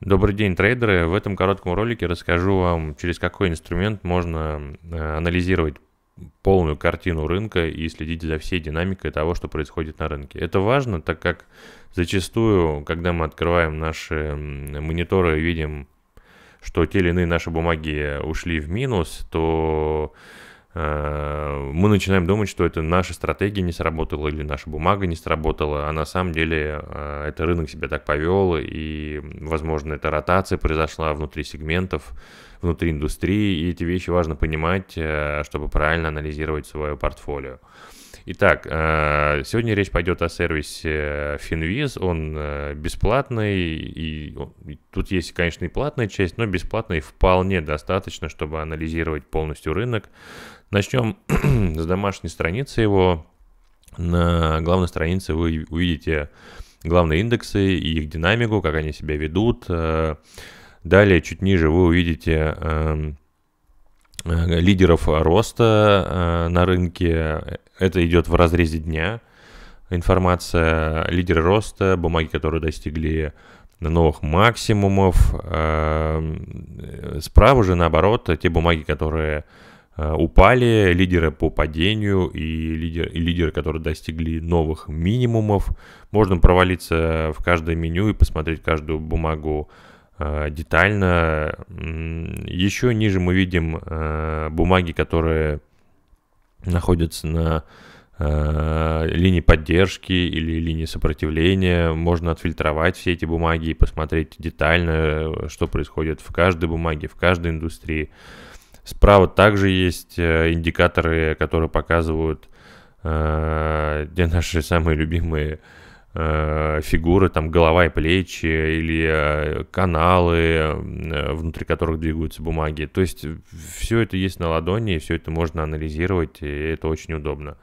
Добрый день, трейдеры! В этом коротком ролике расскажу вам, через какой инструмент можно э, анализировать полную картину рынка и следить за всей динамикой того, что происходит на рынке. Это важно, так как зачастую, когда мы открываем наши мониторы и видим, что те или иные наши бумаги ушли в минус, то Э, мы начинаем думать, что это наша стратегия не сработала или наша бумага не сработала, а на самом деле э, это рынок себя так повел, и, возможно, эта ротация произошла внутри сегментов, внутри индустрии, и эти вещи важно понимать, э, чтобы правильно анализировать свое портфолио. Итак, э, сегодня речь пойдет о сервисе э, Finviz. Он бесплатный, и тут есть, конечно, и платная часть, но бесплатной вполне достаточно, чтобы анализировать полностью рынок. Начнем с домашней страницы его. На главной странице вы увидите главные индексы и их динамику, как они себя ведут. Далее, чуть ниже, вы увидите эм, э, лидеров роста э, на рынке. Это идет в разрезе дня. Информация лидеры роста, бумаги, которые достигли новых максимумов. Эм, э, справа же, наоборот, те бумаги, которые э, упали, лидеры по падению и, лидер, и лидеры, которые достигли новых минимумов. Можно провалиться в каждое меню и посмотреть каждую бумагу Э, детально. Еще ниже мы видим э, бумаги, которые находятся на э, линии поддержки или линии сопротивления. Можно отфильтровать все эти бумаги и посмотреть детально, что происходит в каждой бумаге, в каждой индустрии. Справа также есть индикаторы, которые показывают те наши самые любимые Э, фигуры, там голова и плечи, или э, каналы, э, внутри которых двигаются бумаги. То есть все это есть на ладони, и все это можно анализировать, и это очень удобно.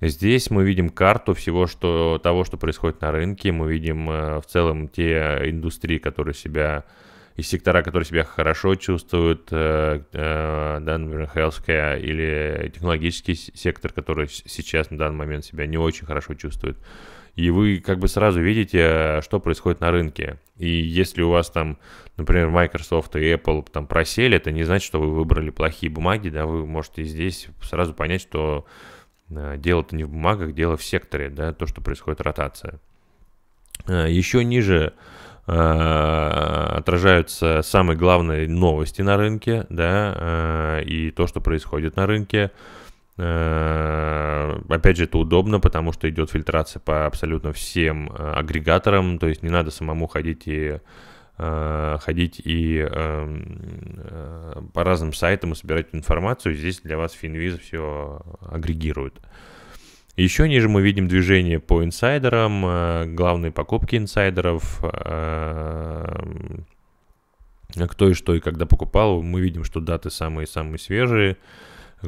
Здесь мы видим карту всего что, того, что происходит на рынке. Мы видим в целом те индустрии, которые себя и сектора, которые себя хорошо чувствуют, э, э, да, например, healthcare или технологический сектор, который сейчас на данный момент себя не очень хорошо чувствует и вы как бы сразу видите, э, что происходит на рынке. И если у вас там, например, Microsoft и Apple там просели, это не значит, что вы выбрали плохие бумаги, да, вы можете здесь сразу понять, что э, дело-то не в бумагах, дело в секторе, да, то, что происходит ротация. Э, Еще ниже отражаются самые главные новости на рынке, да, и то, что происходит на рынке. Э, опять же, это удобно, потому что идет фильтрация по абсолютно всем э, агрегаторам, то есть не надо самому ходить и э, ходить и эм, по разным сайтам и собирать информацию. Здесь для вас Finviz все агрегирует. Еще ниже мы видим движение по инсайдерам, главные покупки инсайдеров, кто и что и когда покупал. Мы видим, что даты самые-самые свежие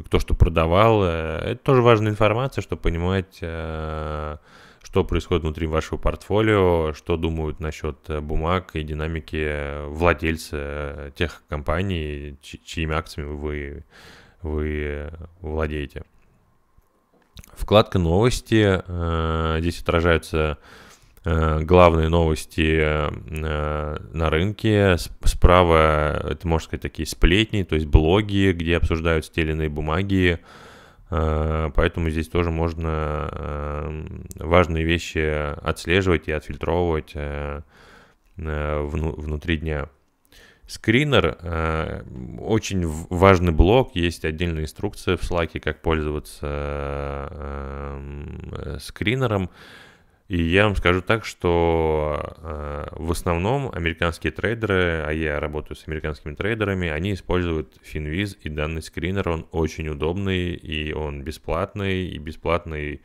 кто что продавал. Э, это тоже важная информация, чтобы понимать, э, что происходит внутри вашего портфолио, что думают насчет э, бумаг и динамики владельца тех компаний, чьими акциями вы, вы владеете. Вкладка новости. Здесь отражаются Э, главные новости э, на рынке. Справа, это можно сказать, такие сплетни, то есть блоги, где обсуждаются те бумаги. Э, поэтому здесь тоже можно важные вещи отслеживать и отфильтровывать внутри дня. Скринер – очень важный блок, есть отдельная инструкция в Slack, как пользоваться скринером. Э, и я вам скажу так, что э, в основном американские трейдеры, а я работаю с американскими трейдерами, они используют FinViz, и данный скринер, он очень удобный, и он бесплатный, и бесплатный,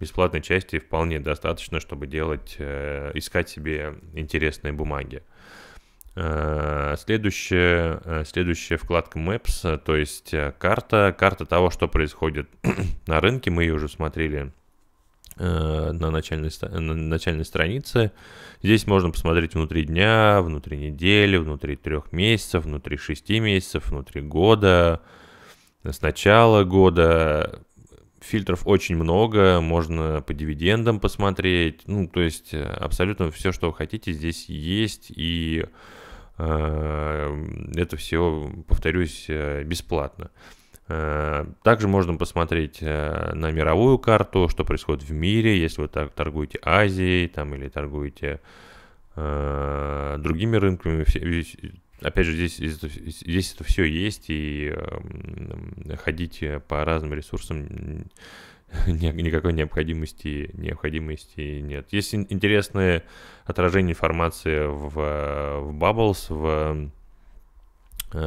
бесплатной части вполне достаточно, чтобы делать, э, искать себе интересные бумаги. Э, следующая, э, следующая вкладка Maps, э, то есть карта, карта того, что происходит на рынке, мы ее уже смотрели – Э, на начальной, на начальной странице. Здесь можно посмотреть внутри дня, внутри недели, внутри трех месяцев, внутри шести месяцев, внутри года, с начала года. Фильтров очень много, можно по дивидендам посмотреть. Ну, то есть э, абсолютно все, что вы хотите, здесь есть. И э, это все, повторюсь, э, бесплатно. Э, также можно посмотреть э, на мировую карту, что происходит в мире, если вы торгуете Азией там, или торгуете э, другими рынками. Опять же, здесь, здесь это все есть, и эм, ходить по разным ресурсам никакой необходимости, необходимости нет. Есть интересное отражение информации в, в Bubbles, в,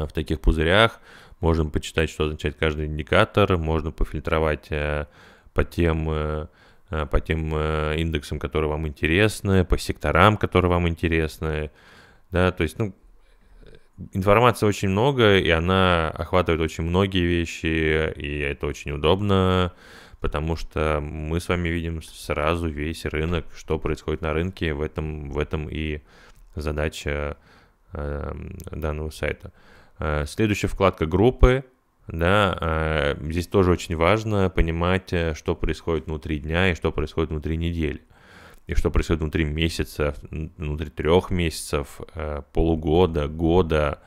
в таких пузырях. Можно почитать, что означает каждый индикатор, можно пофильтровать э, по тем э, э, по тем индексам, которые вам интересны, по секторам, которые вам интересны, да, то есть, ну, информации очень много, и она охватывает очень многие вещи, и это очень удобно, потому что мы с вами видим сразу весь рынок, что происходит на рынке, в этом, в этом и задача э, данного сайта. Э, Э, следующая вкладка группы. Да, э, здесь тоже очень важно понимать, э, что происходит внутри дня и что происходит внутри недели. И что происходит внутри месяца, внутри трех месяцев, полугода, года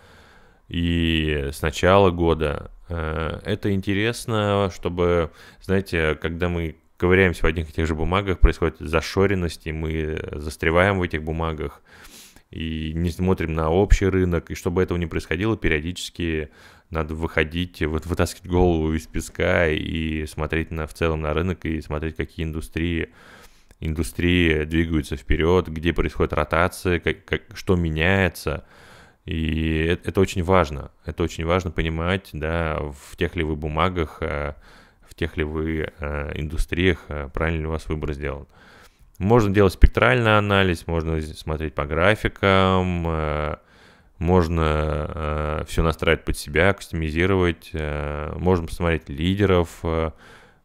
и с начала года. Это интересно, чтобы, знаете, когда мы ковыряемся в одних и тех же бумагах, происходит зашоренность, и мы застреваем в этих бумагах – и не смотрим на общий рынок. И чтобы этого не происходило, периодически надо выходить, вот вытаскивать голову из песка и смотреть на, в целом на рынок и смотреть, какие индустрии индустрии двигаются вперед, где происходит ротация, как, как, что меняется. И это, это очень важно. Это очень важно понимать, да, в тех ли вы бумагах, э, в тех ли вы э, индустриях э, правильно ли у вас выбор сделан. Можно делать спектральный анализ, можно смотреть по графикам, э, можно э, все настраивать под себя, кастомизировать, э, можно посмотреть лидеров, э,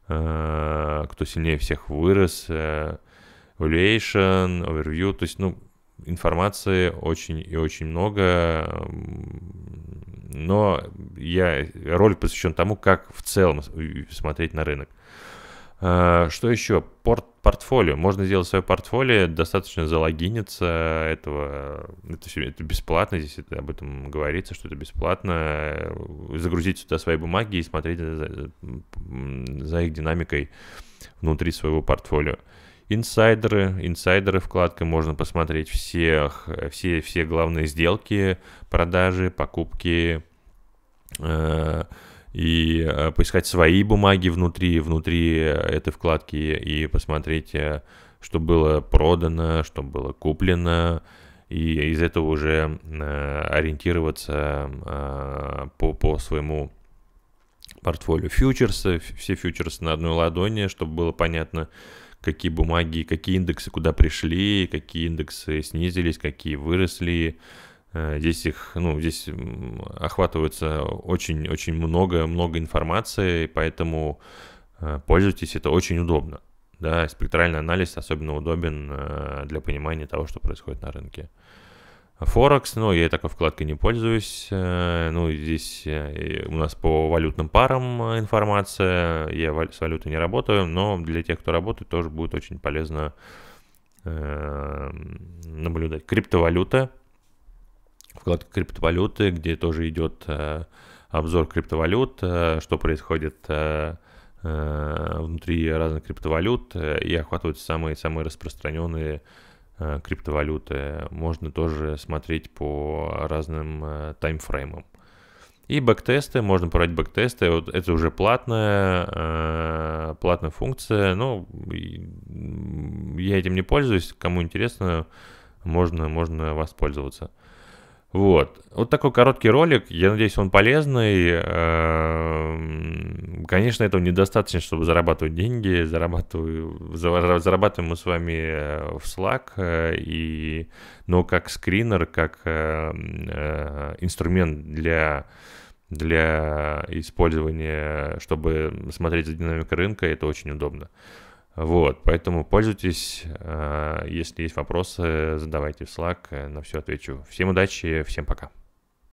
кто сильнее всех вырос, э, valuation, overview, то есть, ну, информации очень и очень много, но я, ролик посвящен тому, как в целом смотреть на рынок. Э, что еще? Порт, портфолио. Можно сделать свое портфолио, достаточно залогиниться этого. Это все это бесплатно, здесь это, об этом говорится, что это бесплатно. Загрузить сюда свои бумаги и смотреть за, за их динамикой внутри своего портфолио. Инсайдеры, инсайдеры вкладка, можно посмотреть всех, все, все главные сделки, продажи, покупки, э- и э, поискать свои бумаги внутри, внутри э, этой вкладки и посмотреть, э, что было продано, что было куплено, и из этого уже ориентироваться по, по своему портфолио фьючерсы, все фьючерсы на одной ладони, чтобы было понятно, какие бумаги, какие индексы куда пришли, какие индексы снизились, какие выросли, Э, здесь их, ну, здесь охватывается очень-очень много, много информации, поэтому э, пользуйтесь, это очень удобно. Да, спектральный анализ особенно удобен э, для понимания того, что происходит на рынке. Форекс, ну, я такой вкладкой не пользуюсь. Ну, здесь у нас по валютным парам информация. Я с валютой не работаю, но для тех, кто работает, тоже будет очень полезно наблюдать. Криптовалюта, вкладка криптовалюты, где тоже идет э, обзор криптовалют, э, что происходит э, внутри разных криптовалют и охватывают самые-самые распространенные криптовалюты. Можно тоже смотреть по разным таймфреймам. И бэктесты, можно брать бэктесты, вот это уже платная, платная функция, но ну, я этим не пользуюсь, кому интересно, можно, можно воспользоваться. Вот. Вот такой короткий ролик. Я надеюсь, он полезный. Эм, конечно, этого недостаточно, чтобы зарабатывать деньги. Зарабатываю, зарабатываем мы с вами э, в Slack. Э, и, но как скринер, как э, инструмент для для использования, чтобы смотреть за динамикой рынка, это очень удобно. Вот, поэтому пользуйтесь, э, если есть вопросы, задавайте в Slack, э, на все отвечу. Всем удачи, всем пока.